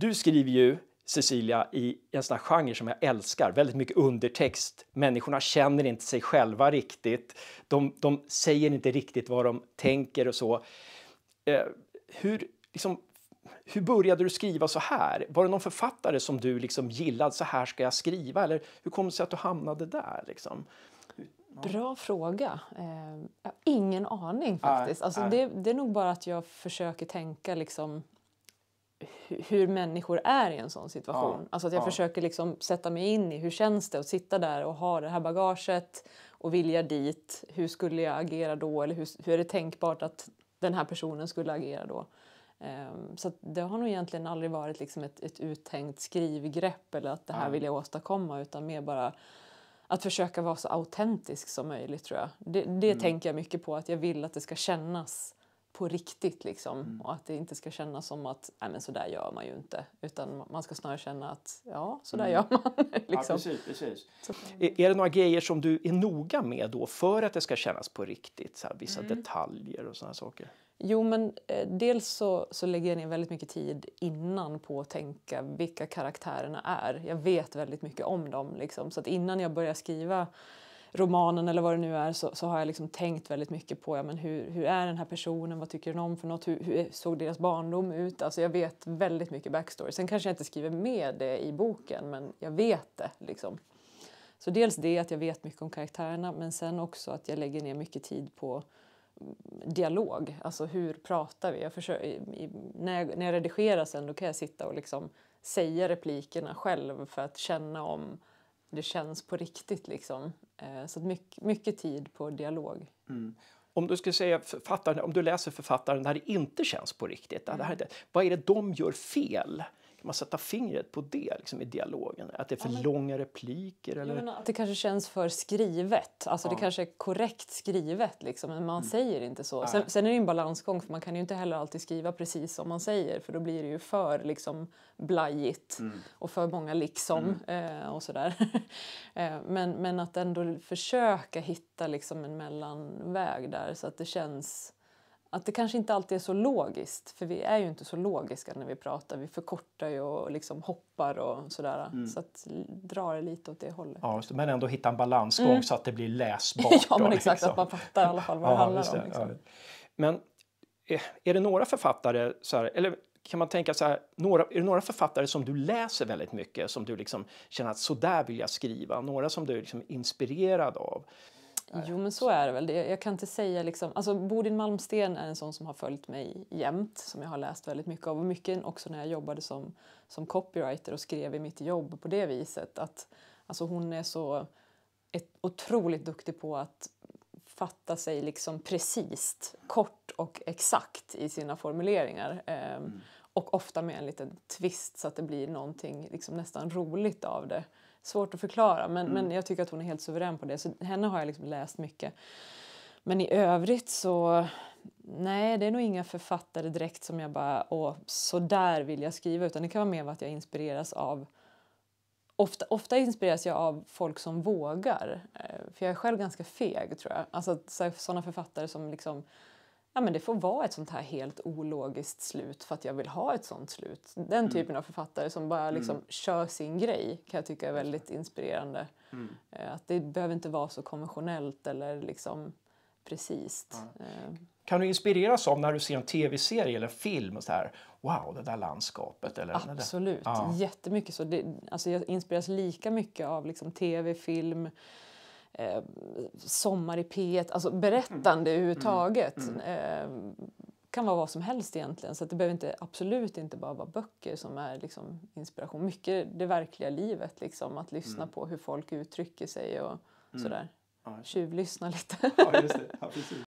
Du skriver ju Cecilia i en sån här genre som jag älskar, väldigt mycket undertext. Människorna känner inte sig själva riktigt. De, de säger inte riktigt vad de tänker och så. Eh, hur, liksom, hur började du skriva så här? Var det någon författare som du liksom gillade, så här ska jag skriva? Eller hur kom det sig att du hamnade där? Liksom? Bra fråga. Eh, ingen aning faktiskt. Äh, alltså, äh. Det, det, är nog bara att jag försöker tänka liksom hur människor är i en sån situation. Ja, alltså att jag ja. försöker liksom sätta mig in i hur känns det att sitta där och ha det här bagaget och vilja dit. Hur skulle jag agera då? Eller hur, hur är det tänkbart att den här personen skulle agera då? Ehm, så det har nog egentligen aldrig varit liksom ett, ett uttänkt skrivgrepp eller att det här vill jag åstadkomma utan mer bara att försöka vara så autentisk som möjligt tror jag. Det, det mm. tänker jag mycket på, att jag vill att det ska kännas på riktigt. Liksom. Mm. Och att det inte ska kännas som att Nej, men så där gör man ju inte. Utan man ska snarare känna att ja, så där mm. gör man. liksom. ja, precis, precis. Är, är det några grejer som du är noga med då för att det ska kännas på riktigt? Så här, vissa mm. detaljer och sådana saker? Jo, men eh, dels så, så lägger jag ner väldigt mycket tid innan på att tänka vilka karaktärerna är. Jag vet väldigt mycket om dem. Liksom. Så att innan jag börjar skriva romanen eller vad det nu är så, så har jag liksom tänkt väldigt mycket på ja, men hur, hur är den här personen, vad tycker den om för något, hur, hur såg deras barndom ut? Alltså jag vet väldigt mycket backstory. Sen kanske jag inte skriver med det i boken men jag vet det. Liksom. Så dels det att jag vet mycket om karaktärerna men sen också att jag lägger ner mycket tid på mm, dialog. Alltså hur pratar vi? Jag försöker, i, när, jag, när jag redigerar sen då kan jag sitta och liksom säga replikerna själv för att känna om det känns på riktigt. Liksom. Eh, så mycket, mycket tid på dialog. Mm. Om du skulle säga författaren, om du läser författaren där det inte känns på riktigt, mm. det här, mm. vad är det de gör fel? Kan man sätta fingret på det liksom, i dialogen? Att det är för ja, långa repliker? Eller? Menar, det kanske känns för skrivet. Alltså ja. det kanske är korrekt skrivet liksom, men man mm. säger inte så. Sen, sen, är det en balansgång för man kan ju inte heller alltid skriva precis som man säger för då blir det ju för liksom blajigt mm. och för många liksom mm. eh, och sådär. Eh, men, men att ändå försöka hitta liksom en mellanväg där så att det känns att det kanske inte alltid är så logiskt, för vi är ju inte så logiska när vi pratar. Vi förkortar ju och liksom hoppar och sådär. Mm. Så att dra det lite åt det hållet. Ja, men ändå hitta en balansgång mm. så att det blir läsbart. ja, men exakt. Liksom. Att man fattar i alla fall vad ja, det handlar det, om. Liksom. Ja. Men eh, är, det några författare, så här, eller kan man tänka så här, några, är det några författare som du läser väldigt mycket, som du liksom känner att sådär vill jag skriva? Några som du är liksom inspirerad av? där. Jo men så är det väl. Jag kan inte säga liksom, alltså Bodil Malmsten är en sån som har följt mig jämt, som jag har läst väldigt mycket av och mycket också när jag jobbade som, som copywriter och skrev i mitt jobb på det viset att alltså hon är så ett, otroligt duktig på att fatta sig liksom precis, kort och exakt i sina formuleringar. Ehm, mm. Och ofta med en liten twist så att det blir någonting liksom nästan roligt av det svårt att förklara men, mm. men jag tycker att hon är helt suverän på det. Så henne har jag liksom läst mycket. Men i övrigt så nej, det är nog inga författare direkt som jag bara åh, så där vill jag skriva utan det kan vara mer att jag inspireras av Ofta, ofta inspireras jag av folk som vågar, eh, för jag är själv ganska feg tror jag. Alltså sådana författare som liksom ja, men det får vara ett sånt här helt ologiskt slut för att jag vill ha ett sånt slut. Den mm. typen av författare som bara mm. liksom mm. kör sin grej kan jag tycka är väldigt inspirerande. Mm. Eh, att det behöver inte vara så konventionellt eller liksom precis. Ja. Eh. Kan du inspireras av när du ser en tv-serie eller film? Och så här, wow, det där landskapet. Eller Absolut, det Ja. jättemycket så. Det, alltså jag inspireras lika mycket av liksom tv, film, eh, Sommar i P1, alltså berättande överhuvudtaget. Mm. mm. Mm. Eh, kan vara vad som helst egentligen så det behöver inte, absolut inte bara vara böcker som är liksom inspiration. Mycket det verkliga livet, liksom, att lyssna mm. på hur folk uttrycker sig och mm. sådär. Tjuvlyssna lite. ja, just det. Ja, precis.